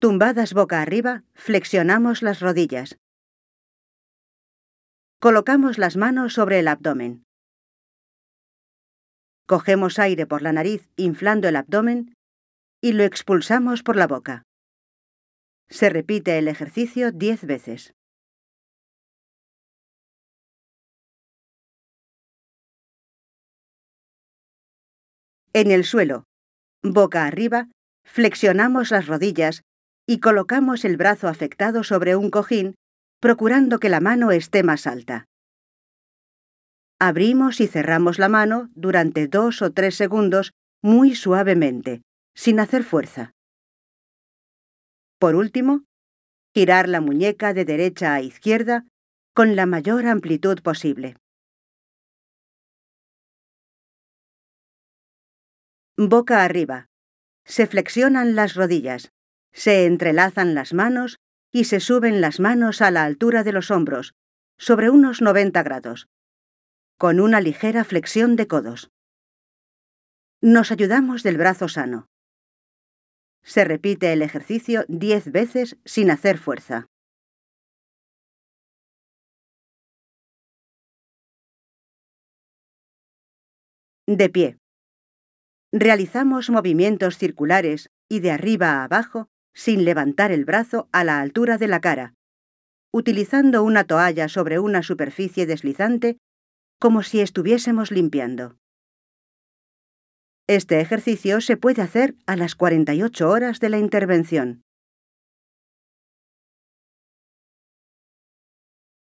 Tumbadas boca arriba, flexionamos las rodillas. Colocamos las manos sobre el abdomen. Cogemos aire por la nariz inflando el abdomen y lo expulsamos por la boca. Se repite el ejercicio 10 veces. En el suelo, boca arriba, flexionamos las rodillas y colocamos el brazo afectado sobre un cojín, procurando que la mano esté más alta. Abrimos y cerramos la mano durante dos o tres segundos muy suavemente, sin hacer fuerza. Por último, girar la muñeca de derecha a izquierda con la mayor amplitud posible. Boca arriba. Se flexionan las rodillas. Se entrelazan las manos y se suben las manos a la altura de los hombros, sobre unos 90 grados, con una ligera flexión de codos. Nos ayudamos del brazo sano. Se repite el ejercicio 10 veces sin hacer fuerza. De pie. Realizamos movimientos circulares y de arriba a abajo sin levantar el brazo a la altura de la cara, utilizando una toalla sobre una superficie deslizante como si estuviésemos limpiando. Este ejercicio se puede hacer a las 48 horas de la intervención.